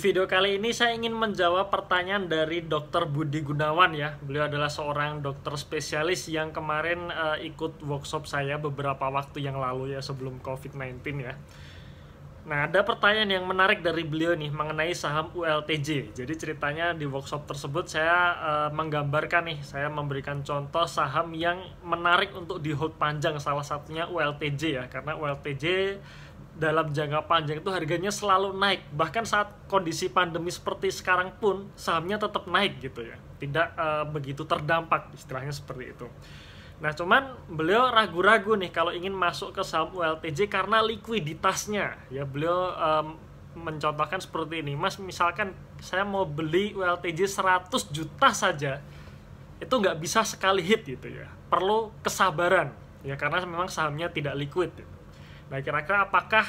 video kali ini saya ingin menjawab pertanyaan dari Dr. Budi Gunawan ya. Beliau adalah seorang dokter spesialis yang kemarin uh, ikut workshop saya beberapa waktu yang lalu ya sebelum COVID-19 ya. Nah, ada pertanyaan yang menarik dari beliau nih mengenai saham ULTJ. Jadi ceritanya di workshop tersebut saya uh, menggambarkan nih, saya memberikan contoh saham yang menarik untuk di hold panjang salah satunya ULTJ ya karena ULTJ dalam jangka panjang itu harganya selalu naik bahkan saat kondisi pandemi seperti sekarang pun sahamnya tetap naik gitu ya tidak uh, begitu terdampak istilahnya seperti itu nah cuman beliau ragu-ragu nih kalau ingin masuk ke saham ULTJ karena likuiditasnya ya beliau um, mencontohkan seperti ini mas misalkan saya mau beli ULTJ 100 juta saja itu nggak bisa sekali hit gitu ya perlu kesabaran ya karena memang sahamnya tidak liquid gitu Nah, kira-kira apakah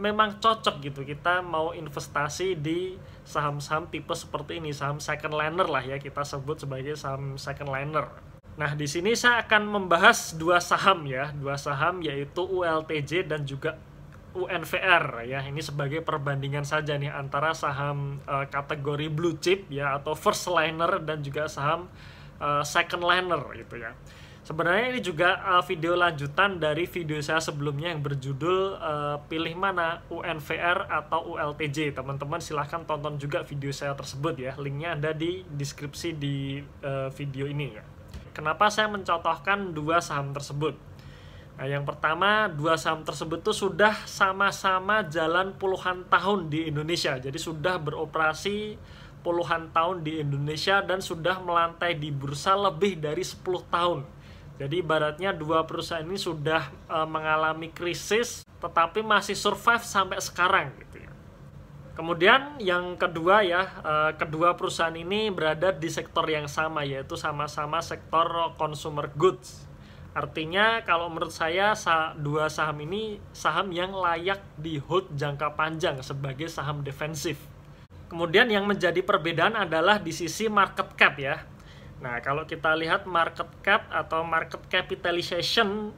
memang cocok gitu kita mau investasi di saham-saham tipe seperti ini, saham second liner lah ya kita sebut sebagai saham second liner. Nah, di sini saya akan membahas dua saham ya, dua saham yaitu ULTJ dan juga UNVR ya. Ini sebagai perbandingan saja nih antara saham uh, kategori blue chip ya atau first liner dan juga saham uh, second liner gitu ya. Sebenarnya ini juga uh, video lanjutan dari video saya sebelumnya yang berjudul uh, pilih mana UNVR atau ULTJ. Teman-teman silahkan tonton juga video saya tersebut ya. Linknya ada di deskripsi di uh, video ini ya. Kenapa saya mencontohkan dua saham tersebut? Nah, yang pertama, dua saham tersebut itu sudah sama-sama jalan puluhan tahun di Indonesia. Jadi sudah beroperasi puluhan tahun di Indonesia dan sudah melantai di bursa lebih dari 10 tahun. Jadi ibaratnya dua perusahaan ini sudah e, mengalami krisis tetapi masih survive sampai sekarang gitu ya. Kemudian yang kedua ya, e, kedua perusahaan ini berada di sektor yang sama yaitu sama-sama sektor consumer goods. Artinya kalau menurut saya dua saham ini saham yang layak di hold jangka panjang sebagai saham defensif. Kemudian yang menjadi perbedaan adalah di sisi market cap ya. Nah, kalau kita lihat market cap atau market capitalization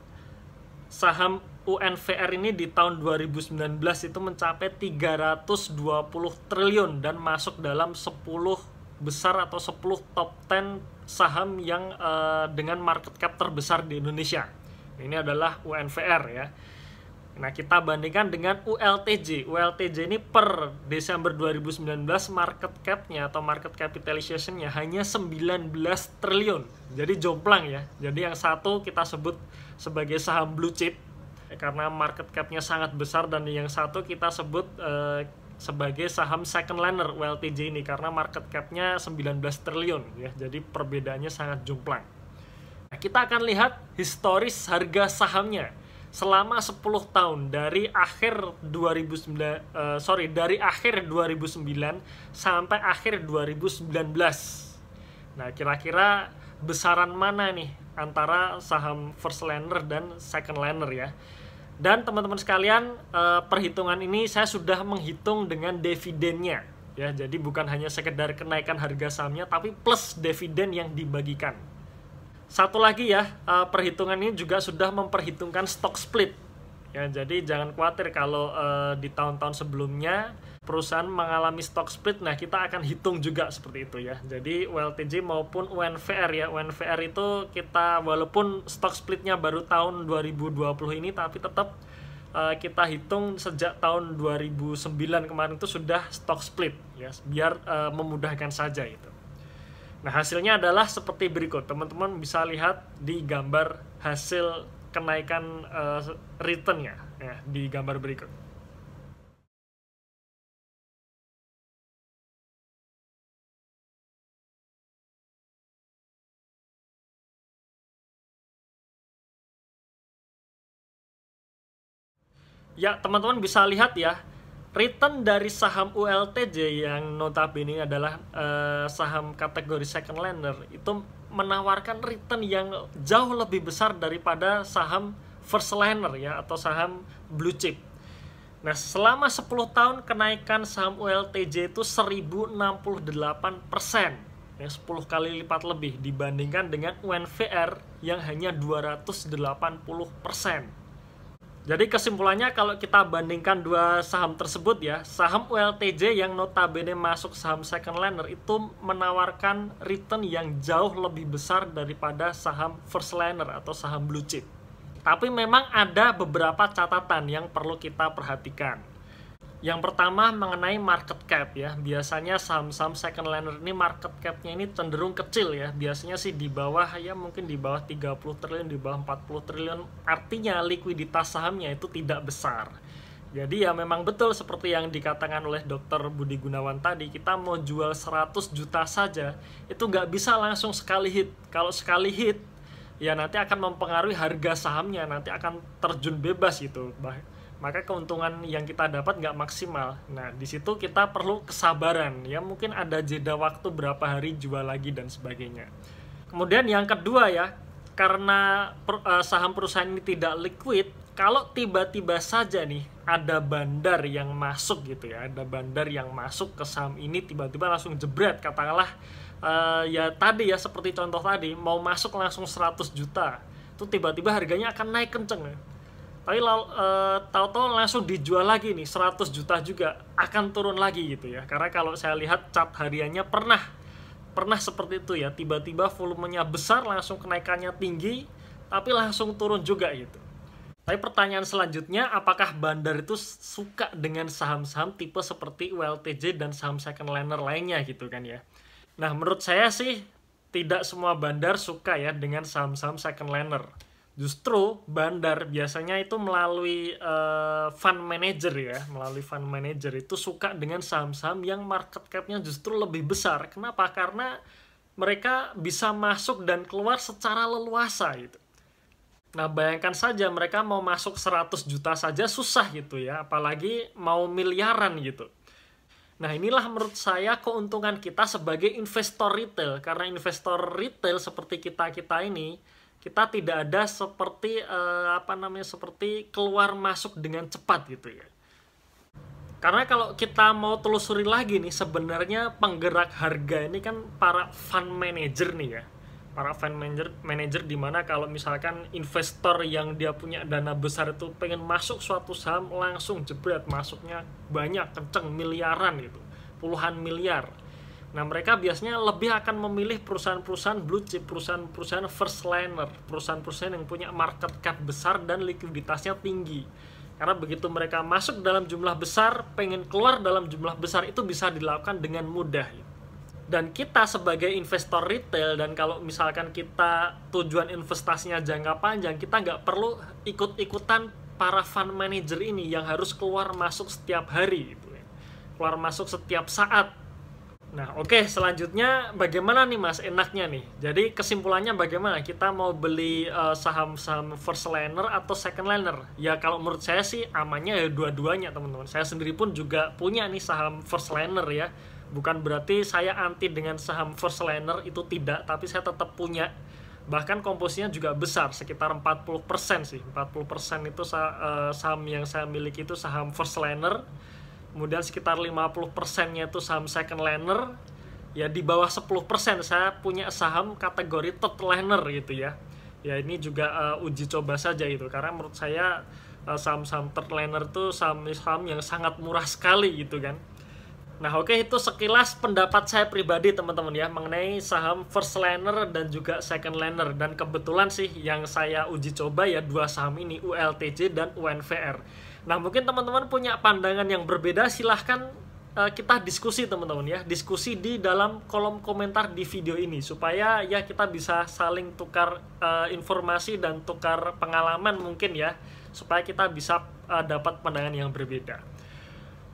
saham UNVR ini di tahun 2019 itu mencapai 320 triliun dan masuk dalam 10 besar atau 10 top 10 saham yang uh, dengan market cap terbesar di Indonesia. Ini adalah UNVR ya. Nah, kita bandingkan dengan ULTJ. ULTJ ini per Desember 2019 market cap-nya atau market capitalization-nya hanya 19 triliun. Jadi jomplang ya. Jadi yang satu kita sebut sebagai saham blue chip eh, karena market cap-nya sangat besar dan yang satu kita sebut uh, sebagai saham second liner ULTJ ini karena market cap-nya 19 triliun ya. Jadi perbedaannya sangat jomplang. Nah, kita akan lihat historis harga sahamnya selama 10 tahun dari akhir 2009 uh, eh, sorry dari akhir 2009 sampai akhir 2019. Nah, kira-kira besaran mana nih antara saham first lender dan second lender ya? Dan teman-teman sekalian, uh, perhitungan ini saya sudah menghitung dengan dividennya ya. Jadi bukan hanya sekedar kenaikan harga sahamnya tapi plus dividen yang dibagikan. Satu lagi ya, eh, perhitungan ini juga sudah memperhitungkan stock split. Ya, jadi jangan khawatir kalau uh, di tahun-tahun sebelumnya perusahaan mengalami stock split. Nah, kita akan hitung juga seperti itu ya. Jadi WLTG maupun UNVR ya. UNVR itu kita walaupun stock splitnya baru tahun 2020 ini tapi tetap uh, kita hitung sejak tahun 2009 kemarin itu sudah stock split ya, biar uh, memudahkan saja itu. Nah, hasilnya adalah seperti berikut. Teman-teman bisa lihat di gambar hasil kenaikan uh, eh, return nya ya di gambar berikut. Ya, teman-teman bisa lihat ya, return dari saham ULTJ yang notabene adalah uh, saham kategori second lender itu menawarkan return yang jauh lebih besar daripada saham first lender ya atau saham blue chip. Nah, selama 10 tahun kenaikan saham ULTJ itu 1068%. Ya, 10 kali lipat lebih dibandingkan dengan UNVR yang hanya 280%. Jadi kesimpulannya kalau kita bandingkan dua saham tersebut ya, saham ULTJ yang notabene masuk saham second liner itu menawarkan return yang jauh lebih besar daripada saham first liner atau saham blue chip. Tapi memang ada beberapa catatan yang perlu kita perhatikan. Yang pertama mengenai market cap ya. Biasanya saham-saham second liner ini market capnya ini cenderung kecil ya. Biasanya sih di bawah ya mungkin di bawah 30 triliun, di bawah 40 triliun. Artinya likuiditas sahamnya itu tidak besar. Jadi ya memang betul seperti yang dikatakan oleh dokter Budi Gunawan tadi, kita mau jual 100 juta saja, itu nggak bisa langsung sekali hit. Kalau sekali hit, ya nanti akan mempengaruhi harga sahamnya, nanti akan terjun bebas gitu maka keuntungan yang kita dapat nggak maksimal. Nah, di situ kita perlu kesabaran, ya mungkin ada jeda waktu berapa hari jual lagi dan sebagainya. Kemudian yang kedua ya, karena per, uh, saham perusahaan ini tidak liquid, kalau tiba-tiba saja nih ada bandar yang masuk gitu ya, ada bandar yang masuk ke saham ini tiba-tiba langsung jebret, katakanlah uh, ya tadi ya seperti contoh tadi mau masuk langsung 100 juta, itu tiba-tiba harganya akan naik kenceng tapi uh, tahu-tahu langsung dijual lagi nih 100 juta juga akan turun lagi gitu ya karena kalau saya lihat cat hariannya pernah pernah seperti itu ya tiba-tiba volumenya besar langsung kenaikannya tinggi tapi langsung turun juga gitu tapi pertanyaan selanjutnya apakah bandar itu suka dengan saham-saham tipe seperti WLTJ dan saham second liner lainnya gitu kan ya nah menurut saya sih tidak semua bandar suka ya dengan saham-saham second liner Justru bandar biasanya itu melalui uh, fund manager ya, melalui fund manager itu suka dengan saham-saham yang market capnya justru lebih besar. Kenapa? Karena mereka bisa masuk dan keluar secara leluasa gitu. Nah, bayangkan saja mereka mau masuk 100 juta saja susah gitu ya, apalagi mau miliaran gitu. Nah, inilah menurut saya keuntungan kita sebagai investor retail karena investor retail seperti kita-kita ini kita tidak ada seperti uh, apa namanya seperti keluar masuk dengan cepat gitu ya. Karena kalau kita mau telusuri lagi nih sebenarnya penggerak harga ini kan para fund manager nih ya. Para fund manager manager dimana kalau misalkan investor yang dia punya dana besar itu pengen masuk suatu saham langsung jebret masuknya banyak kenceng miliaran gitu puluhan miliar Nah, mereka biasanya lebih akan memilih perusahaan-perusahaan blue chip, perusahaan-perusahaan first liner, perusahaan-perusahaan yang punya market cap besar dan likuiditasnya tinggi. Karena begitu mereka masuk dalam jumlah besar, pengen keluar dalam jumlah besar itu bisa dilakukan dengan mudah. Dan kita sebagai investor retail dan kalau misalkan kita tujuan investasinya jangka panjang, kita nggak perlu ikut-ikutan para fund manager ini yang harus keluar masuk setiap hari. Gitu ya. Keluar masuk setiap saat Nah, oke, okay, selanjutnya bagaimana nih Mas enaknya nih? Jadi kesimpulannya bagaimana? Kita mau beli eh, saham-saham uh, first liner atau second liner? Ya kalau menurut saya sih amannya ya dua-duanya, teman-teman. Saya sendiri pun juga punya nih saham first liner ya. Bukan berarti saya anti dengan saham first liner itu tidak, tapi saya tetap punya bahkan komposisinya juga besar sekitar 40% sih. 40% itu eh, saham yang saya miliki itu saham first liner kemudian sekitar 50 nya itu saham second liner ya di bawah 10 saya punya saham kategori third liner gitu ya ya ini juga uh, uji coba saja gitu karena menurut saya saham eh, saham-saham third liner itu saham-saham yang sangat murah sekali gitu kan Nah, oke okay, itu sekilas pendapat saya pribadi teman-teman ya mengenai saham first liner dan juga second liner dan kebetulan sih yang saya uji coba ya dua saham ini ULTJ dan UNVR. Nah, mungkin teman-teman punya pandangan yang berbeda, silahkan uh, kita diskusi teman-teman ya, diskusi di dalam kolom komentar di video ini supaya ya kita bisa saling tukar uh, informasi dan tukar pengalaman mungkin ya, supaya kita bisa uh, dapat pandangan yang berbeda.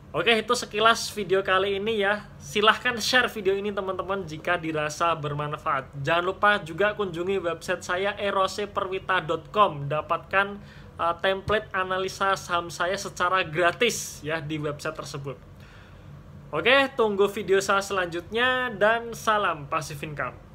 Oke, itu sekilas video kali ini ya. Silahkan share video ini teman-teman jika dirasa bermanfaat. Jangan lupa juga kunjungi website saya eroseperwita.com. Dapatkan uh, template analisa saham saya secara gratis ya di website tersebut. Oke, tunggu video saya selanjutnya dan salam passive income.